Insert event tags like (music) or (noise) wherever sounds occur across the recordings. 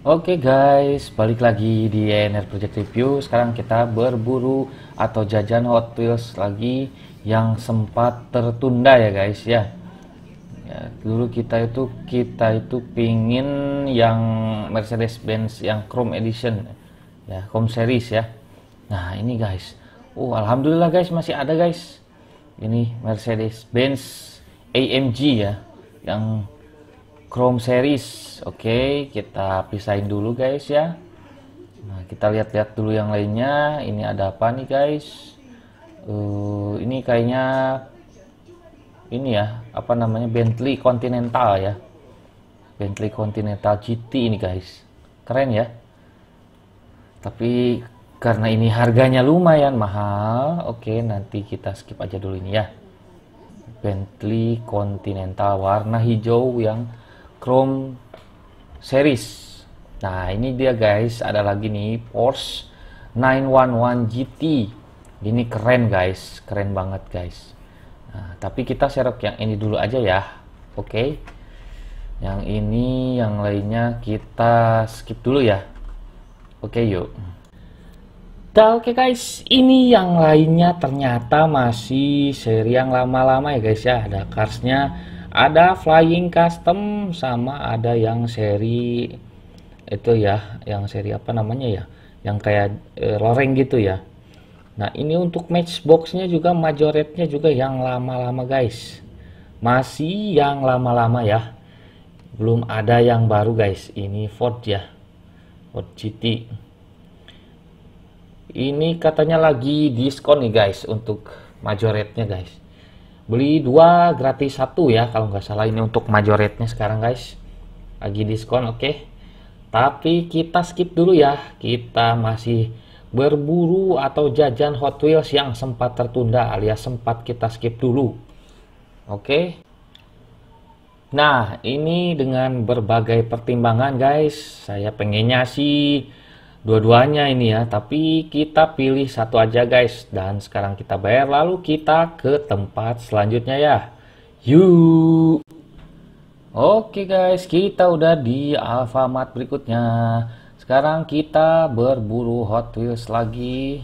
Oke guys, balik lagi di ENR Project Review. Sekarang kita berburu atau jajan Hot Wheels lagi yang sempat tertunda ya guys ya. ya dulu kita itu kita itu pingin yang Mercedes Benz yang Chrome Edition ya, Chrome Series ya. Nah ini guys, oh alhamdulillah guys masih ada guys. Ini Mercedes Benz AMG ya, yang Chrome series oke okay, kita pisahin dulu guys ya nah kita lihat-lihat dulu yang lainnya ini ada apa nih guys uh, ini kayaknya ini ya apa namanya Bentley Continental ya Bentley Continental GT ini guys keren ya tapi karena ini harganya lumayan mahal oke okay, nanti kita skip aja dulu ini ya Bentley Continental warna hijau yang Chrome series. Nah, ini dia guys, ada lagi nih Porsche 911 GT. Ini keren guys, keren banget guys. Nah, tapi kita serok yang ini dulu aja ya. Oke. Okay. Yang ini, yang lainnya kita skip dulu ya. Oke, okay, yuk. oke okay guys, ini yang lainnya ternyata masih seri yang lama-lama ya guys ya. Ada karsnya ada flying custom sama ada yang seri itu ya yang seri apa namanya ya yang kayak e, loreng gitu ya nah ini untuk matchboxnya juga majoretnya juga yang lama-lama guys masih yang lama-lama ya belum ada yang baru guys ini Ford ya Ford GT ini katanya lagi diskon nih guys untuk majoretnya guys beli dua gratis satu ya kalau nggak salah ini untuk majoritnya sekarang guys lagi diskon oke okay. tapi kita skip dulu ya kita masih berburu atau jajan Hot Wheels yang sempat tertunda alias sempat kita skip dulu oke okay. nah ini dengan berbagai pertimbangan guys saya pengennya sih dua-duanya ini ya tapi kita pilih satu aja guys dan sekarang kita bayar lalu kita ke tempat selanjutnya ya yuk oke guys kita udah di Alfamart berikutnya sekarang kita berburu Hot Wheels lagi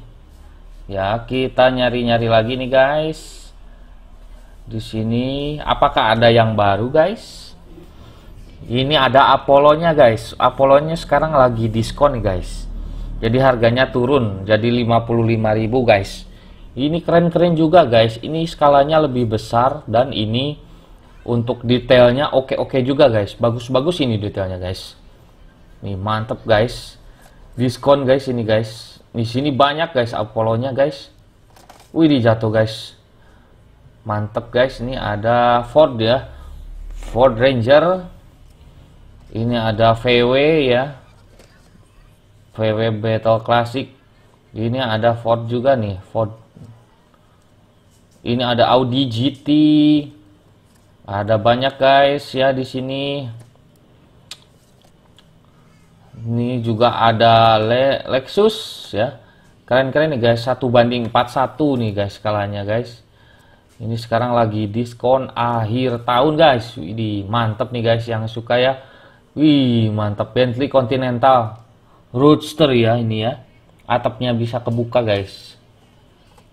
ya kita nyari-nyari lagi nih guys di sini apakah ada yang baru guys ini ada Apolonya guys Apolonya sekarang lagi diskon guys jadi harganya turun jadi 55.000 guys ini keren-keren juga guys ini skalanya lebih besar dan ini untuk detailnya oke-oke juga guys bagus-bagus ini detailnya guys Ini mantep guys diskon guys ini guys di sini banyak guys Apollonya guys wih dijatuh guys mantep guys ini ada Ford ya Ford Ranger ini ada VW ya VW Battle Classic ini ada Ford juga nih Ford ini ada Audi GT ada banyak guys ya di sini ini juga ada Le Lexus ya keren-keren nih guys satu banding 41 nih guys skalanya guys ini sekarang lagi diskon akhir tahun guys ini mantep nih guys yang suka ya wih mantep Bentley Continental roadster ya ini ya atapnya bisa kebuka guys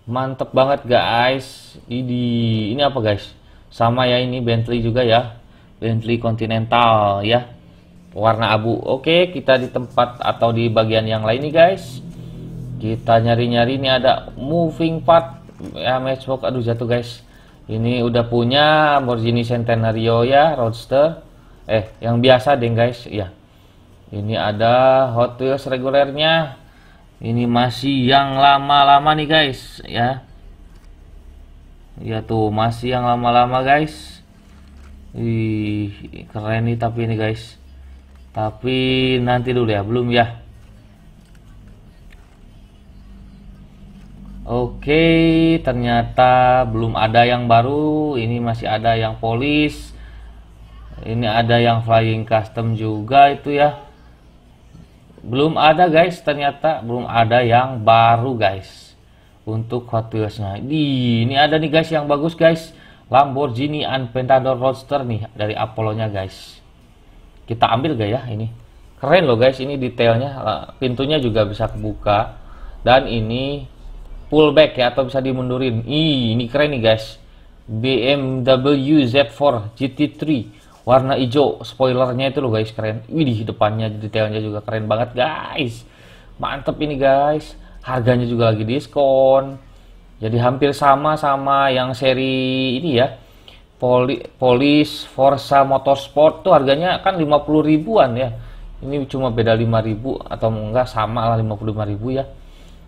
mantep banget guys ini ini apa guys sama ya ini Bentley juga ya Bentley Continental ya warna abu oke kita di tempat atau di bagian yang lain nih guys kita nyari-nyari ini ada moving part ya matchbox aduh jatuh guys ini udah punya Lamborghini Centenario ya roadster eh yang biasa deh guys ya ini ada Hot Wheels regulernya ini masih yang lama-lama nih guys ya ya tuh masih yang lama-lama guys Ih, keren nih tapi ini guys tapi nanti dulu ya belum ya Oke ternyata belum ada yang baru ini masih ada yang polis ini ada yang flying custom juga itu ya belum ada guys ternyata belum ada yang baru guys untuk Hot Wheels-nya ini ada nih guys yang bagus guys Lamborghini Aventador Roadster nih dari apollo guys kita ambil gak ya ini keren loh guys ini detailnya pintunya juga bisa kebuka dan ini pullback ya atau bisa dimundurin Ih, ini keren nih guys BMW Z4 GT3 warna hijau spoilernya itu loh guys keren widih depannya detailnya juga keren banget guys mantep ini guys harganya juga lagi diskon jadi hampir sama sama yang seri ini ya Poli, Polis Forza Motorsport tuh harganya kan 50 ribuan ya ini cuma beda 5000 atau enggak sama lah ribu ya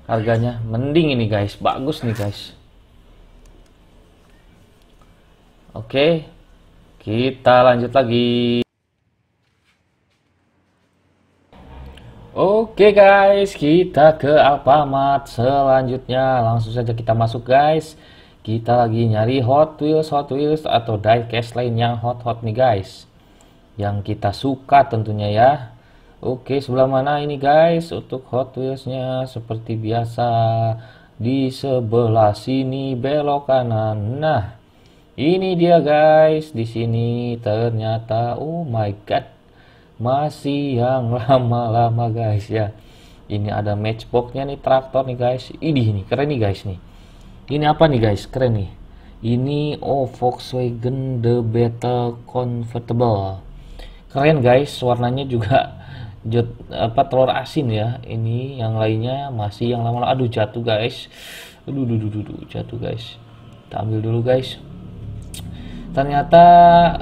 harganya mending ini guys bagus nih guys oke kita lanjut lagi. Oke guys, kita ke Alfamart selanjutnya. Langsung saja kita masuk guys. Kita lagi nyari Hot Wheels, Hot Wheels atau diecast lain yang hot-hot nih guys. Yang kita suka tentunya ya. Oke, sebelah mana ini guys? Untuk Hot Wheels-nya seperti biasa di sebelah sini belok kanan. Nah, ini dia guys, di sini ternyata oh my god. Masih yang (laughs) lama-lama guys ya. Ini ada matchboxnya nih traktor nih guys. Ini nih keren nih guys nih. Ini apa nih guys? Keren nih. Ini oh Volkswagen The Battle Convertible. Keren guys, warnanya juga (laughs) jod, apa telur asin ya. Ini yang lainnya masih yang lama-lama. Aduh jatuh guys. Aduh, aduh, aduh, aduh jatuh guys. Kita ambil dulu guys ternyata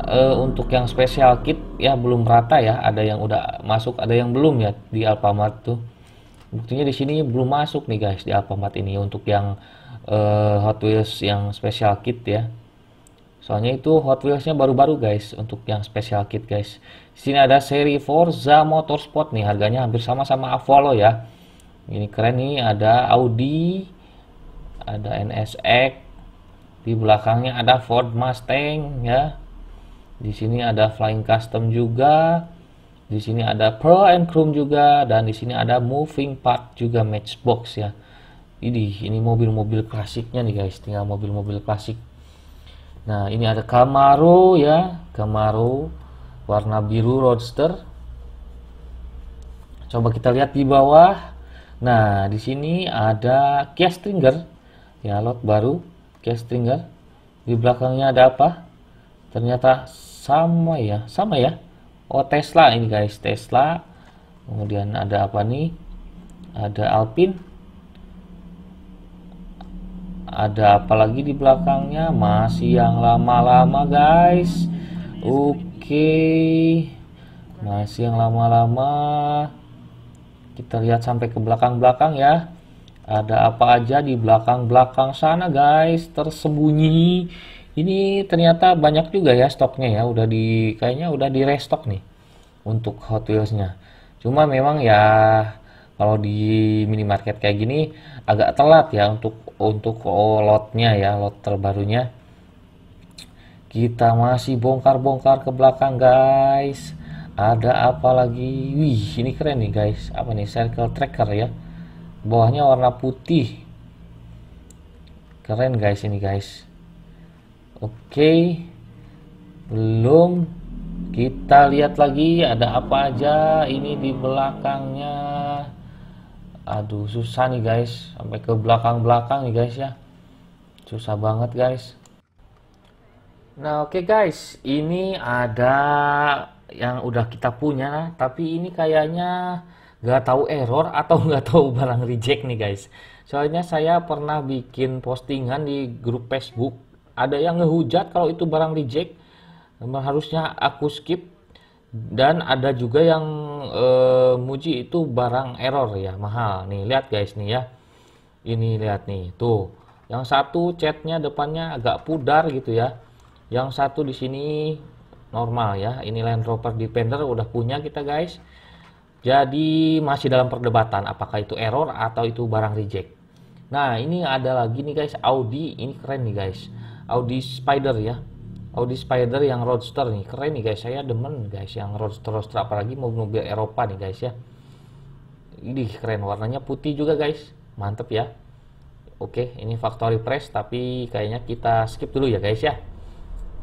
uh, untuk yang special kit ya belum rata ya ada yang udah masuk ada yang belum ya di Alfamart tuh buktinya di sini belum masuk nih guys di Alfamart ini untuk yang uh, Hot Wheels yang special kit ya soalnya itu Hot Wheels nya baru-baru guys untuk yang special kit guys sini ada seri Forza Motorsport nih harganya hampir sama sama Avalo ya ini keren nih ada Audi ada NSX di belakangnya ada Ford Mustang ya di sini ada Flying Custom juga di sini ada pro and Chrome juga dan di sini ada Moving Part juga Matchbox ya ini ini mobil-mobil klasiknya nih guys tinggal mobil-mobil klasik nah ini ada Camaro ya Camaro warna biru roadster coba kita lihat di bawah nah di sini ada Kia Stringer ya lot baru case tinggal di belakangnya ada apa ternyata sama ya sama ya Oh Tesla ini guys Tesla kemudian ada apa nih ada Alpine. ada apa lagi di belakangnya masih yang lama-lama guys oke okay. masih yang lama-lama kita lihat sampai ke belakang-belakang ya ada apa aja di belakang-belakang sana guys, tersembunyi. Ini ternyata banyak juga ya stoknya ya, udah di kayaknya udah di restock nih untuk Hot Wheels-nya. Cuma memang ya kalau di minimarket kayak gini agak telat ya untuk untuk oh, lotnya ya, lot terbarunya. Kita masih bongkar-bongkar ke belakang guys. Ada apa lagi? Wih, ini keren nih guys. Apa nih? Circle tracker ya bawahnya warna putih keren guys ini guys oke okay. belum kita lihat lagi ada apa aja ini di belakangnya aduh susah nih guys sampai ke belakang-belakang nih guys ya susah banget guys nah oke okay guys ini ada yang udah kita punya tapi ini kayaknya nggak tahu error atau nggak tahu barang reject nih guys. Soalnya saya pernah bikin postingan di grup Facebook, ada yang ngehujat kalau itu barang reject, harusnya aku skip. Dan ada juga yang e, muji itu barang error ya, mahal. Nih, lihat guys nih ya. Ini lihat nih, tuh. Yang satu catnya depannya agak pudar gitu ya. Yang satu di sini normal ya. Ini Land Rover Defender udah punya kita guys. Jadi masih dalam perdebatan apakah itu error atau itu barang reject. Nah ini ada lagi nih guys Audi ini keren nih guys Audi Spider ya Audi Spider yang roadster nih keren nih guys saya demen guys yang roadster roadster apalagi mobil-mobil Eropa nih guys ya ini keren warnanya putih juga guys mantep ya Oke ini factory press tapi kayaknya kita skip dulu ya guys ya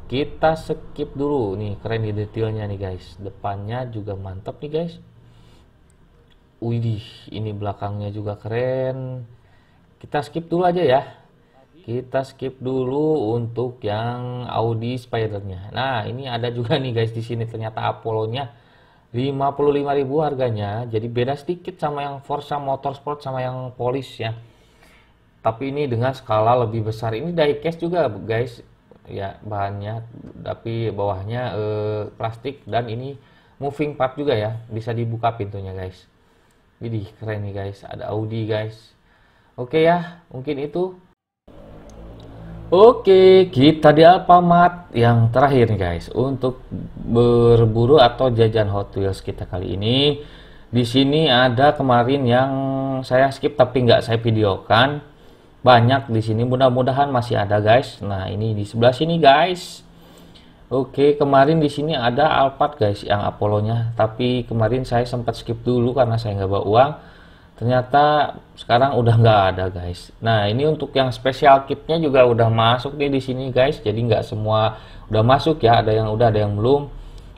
kita skip dulu nih keren nih detailnya nih guys depannya juga mantep nih guys Widih, ini belakangnya juga keren. Kita skip dulu aja ya. Kita skip dulu untuk yang Audi Spider-nya. Nah, ini ada juga nih guys di sini ternyata Apollo-nya 55.000 harganya. Jadi beda sedikit sama yang Forza Motorsport sama yang Polis ya. Tapi ini dengan skala lebih besar. Ini diecast juga guys. Ya, bahannya tapi bawahnya eh, plastik dan ini moving part juga ya. Bisa dibuka pintunya guys. Jadi keren nih guys, ada Audi guys. Oke ya, mungkin itu. Oke, kita di Alfamart yang terakhir nih guys untuk berburu atau jajan Hot Wheels kita kali ini. Di sini ada kemarin yang saya skip tapi nggak saya videokan. Banyak di sini, mudah-mudahan masih ada guys. Nah, ini di sebelah sini guys. Oke, kemarin di sini ada Alphard guys yang Apollo-nya, tapi kemarin saya sempat skip dulu karena saya nggak bawa uang. Ternyata sekarang udah nggak ada guys. Nah ini untuk yang special kitnya juga udah masuk nih di sini guys. Jadi nggak semua udah masuk ya, ada yang udah ada yang belum.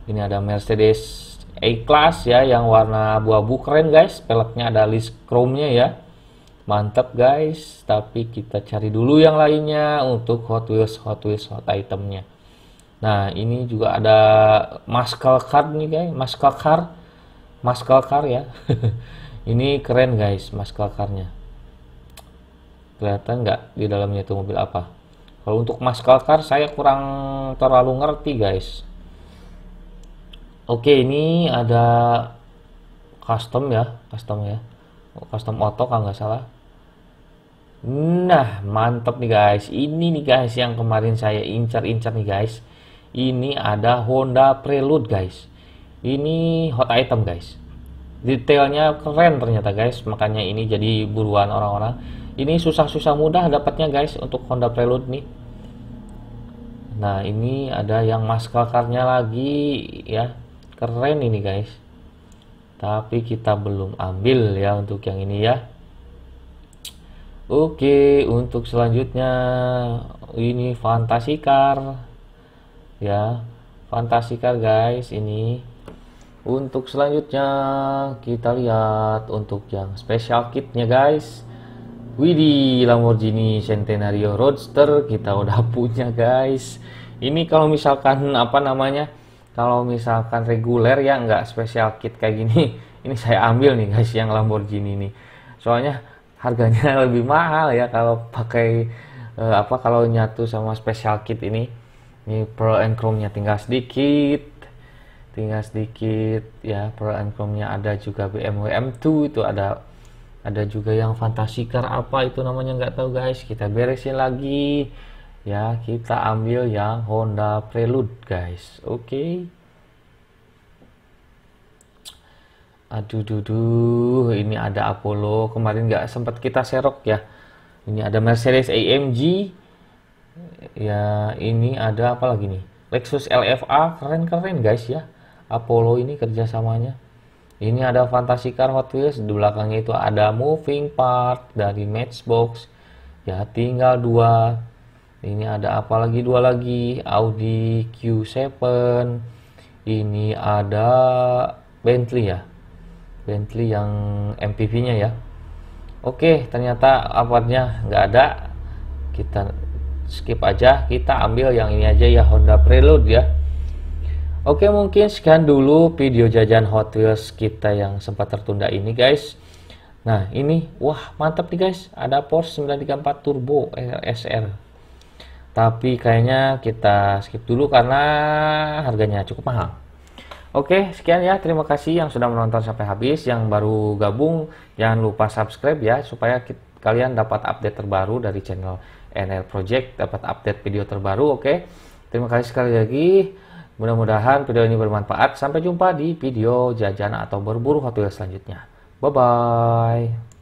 Ini ada Mercedes A-Class ya yang warna buah bukren keren guys. Peleknya ada list chrome-nya ya. Mantap guys, tapi kita cari dulu yang lainnya untuk Hot Wheels Hot Wheels Hot itemnya. Nah, ini juga ada maskal card nih guys, maskal card. Maskal card ya. (laughs) ini keren guys, maskal nya Kelihatan nggak di dalamnya itu mobil apa? Kalau untuk maskal card saya kurang terlalu ngerti guys. Oke, ini ada custom ya, custom ya. Oh, custom auto kalau nggak salah. Nah, mantap nih guys. Ini nih guys yang kemarin saya incar-incar nih guys ini ada Honda Prelude guys ini hot item guys detailnya keren ternyata guys makanya ini jadi buruan orang-orang ini susah-susah mudah dapatnya guys untuk Honda Prelude nih nah ini ada yang mas lagi ya keren ini guys tapi kita belum ambil ya untuk yang ini ya Oke, untuk selanjutnya ini fantasi car ya fantastikal guys ini untuk selanjutnya kita lihat untuk yang special kitnya guys Widi Lamborghini Centenario Roadster kita udah (laughs) punya guys ini kalau misalkan apa namanya kalau misalkan reguler ya nggak special kit kayak gini (laughs) ini saya ambil nih guys yang Lamborghini ini soalnya harganya (laughs) lebih mahal ya kalau pakai eh, apa kalau nyatu sama special kit ini ini Pro and Chrome-nya tinggal sedikit tinggal sedikit ya Pro and Chrome-nya ada juga BMW M2 itu ada ada juga yang fantasikar apa itu namanya nggak tahu guys kita beresin lagi ya kita ambil yang Honda Prelude guys oke okay. aduh duduh ini ada Apollo kemarin nggak sempat kita serok ya ini ada Mercedes AMG ya ini ada apa lagi nih Lexus LFA keren-keren guys ya Apollo ini kerjasamanya ini ada Fantasy Car Hot Wheels di belakangnya itu ada moving part dari Matchbox ya tinggal dua ini ada apa lagi dua lagi Audi Q7 ini ada Bentley ya Bentley yang MPV nya ya Oke ternyata apartnya nggak ada kita skip aja kita ambil yang ini aja ya Honda Prelude ya Oke mungkin sekian dulu video jajan Hot Wheels kita yang sempat tertunda ini guys Nah ini wah mantap nih guys ada Porsche 934 Turbo RSR tapi kayaknya kita skip dulu karena harganya cukup mahal Oke, sekian ya. Terima kasih yang sudah menonton sampai habis. Yang baru gabung, jangan lupa subscribe ya, supaya kalian dapat update terbaru dari channel NL Project dapat update video terbaru. Oke, okay? terima kasih sekali lagi. Mudah-mudahan video ini bermanfaat. Sampai jumpa di video jajan atau berburu hotel selanjutnya. Bye-bye.